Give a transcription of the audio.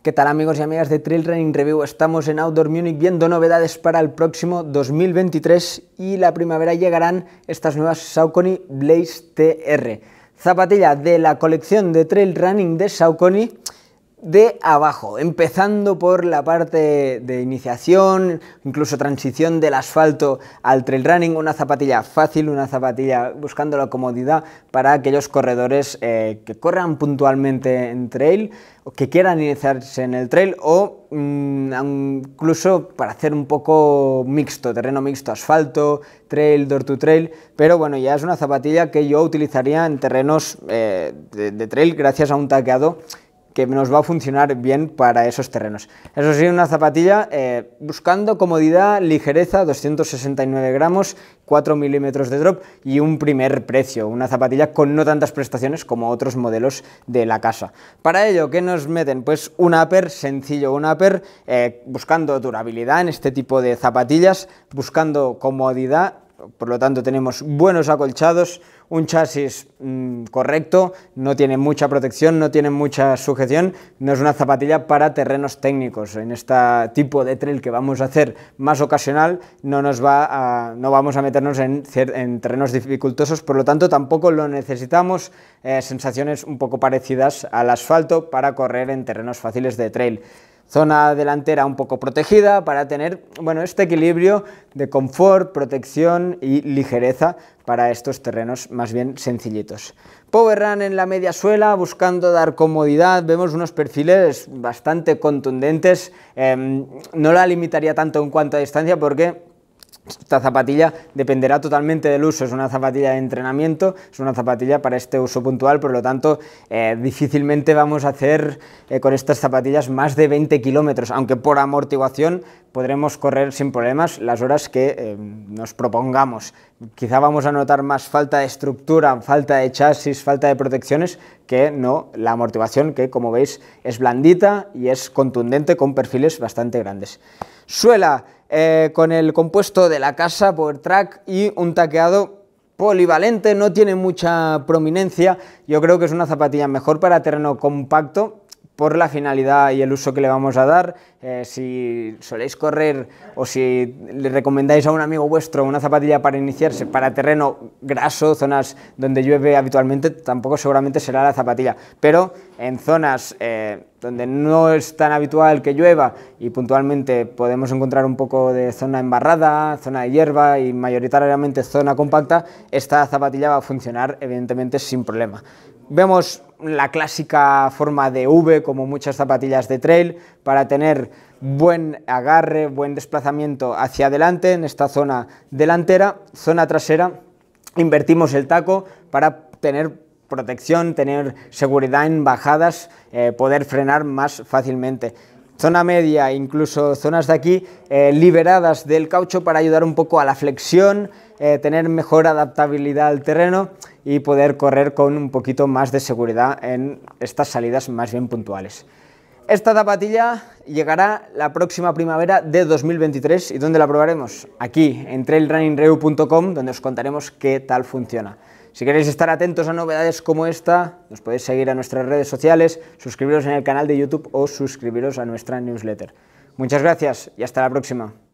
¿Qué tal amigos y amigas de Trail Running Review? Estamos en Outdoor Munich viendo novedades para el próximo 2023 y la primavera llegarán estas nuevas Saucony Blaze TR. Zapatilla de la colección de Trail Running de Saucony de abajo, empezando por la parte de iniciación, incluso transición del asfalto al trail running, una zapatilla fácil, una zapatilla buscando la comodidad para aquellos corredores eh, que corran puntualmente en trail o que quieran iniciarse en el trail o mm, incluso para hacer un poco mixto, terreno mixto, asfalto, trail, door to trail, pero bueno, ya es una zapatilla que yo utilizaría en terrenos eh, de, de trail gracias a un taqueado que nos va a funcionar bien para esos terrenos. Eso sí, una zapatilla eh, buscando comodidad, ligereza, 269 gramos, 4 milímetros de drop y un primer precio, una zapatilla con no tantas prestaciones como otros modelos de la casa. Para ello, ¿qué nos meten? Pues un upper sencillo, un upper eh, buscando durabilidad en este tipo de zapatillas, buscando comodidad por lo tanto tenemos buenos acolchados, un chasis mm, correcto, no tiene mucha protección, no tiene mucha sujeción, no es una zapatilla para terrenos técnicos. En este tipo de trail que vamos a hacer más ocasional, no, nos no vamos a meternos en, terrenos dificultosos, por lo tanto tampoco lo necesitamos, eh, sensaciones un poco parecidas al asfalto para correr en terrenos fáciles de trail. Zona delantera un poco protegida para tener bueno, este equilibrio de confort, protección y ligereza para estos terrenos más bien sencillitos. Power Run en la media suela buscando dar comodidad, vemos unos perfiles bastante contundentes, em, no la limitaría tanto en cuanto a distancia porque esta zapatilla dependerá totalmente del uso, es una zapatilla de entrenamiento, es una zapatilla para este uso puntual, por lo tanto eh, difícilmente vamos a hacer eh, con estas zapatillas más de 20 kilómetros, aunque por amortiguación podremos correr sin problemas las horas que eh, nos propongamos. Quizá vamos a notar más falta de estructura, falta de chasis, falta de protecciones, que no la amortiguación, que como veis es blandita y es contundente con perfiles bastante grandes. Suela eh, con el compuesto de la casa por track y un taqueado polivalente, no tiene mucha prominencia, yo creo que es una zapatilla mejor para terreno compacto por la finalidad y el uso que le vamos a dar. Eh, si soléis correr o si le recomendáis a un amigo vuestro una zapatilla para iniciarse para terreno graso, zonas donde llueve habitualmente, tampoco seguramente será la zapatilla. Pero en zonas eh, donde no es tan habitual que llueva y puntualmente podemos encontrar un poco de zona embarrada, zona de hierba y mayoritariamente zona compacta, esta zapatilla va a funcionar evidentemente sin problema. Vemos la clásica forma de V, como muchas zapatillas de trail, para tener buen agarre, buen desplazamiento hacia adelante en esta zona delantera, zona trasera, invertimos el taco para tener protección, tener seguridad en bajadas, eh, poder frenar más fácilmente zona media, incluso zonas de aquí, eh, liberadas del caucho para ayudar un poco a la flexión, eh, tener mejor adaptabilidad al terreno y poder correr con un poquito más de seguridad en estas salidas más bien puntuales. Esta zapatilla llegará la próxima primavera de 2023 y ¿dónde la probaremos? Aquí, en TrailrunningReu.com donde os contaremos qué tal funciona. Si queréis estar atentos a novedades como esta, nos podéis seguir a nuestras redes sociales, suscribiros en el canal de YouTube o suscribiros a nuestra newsletter. Muchas gracias y hasta la próxima.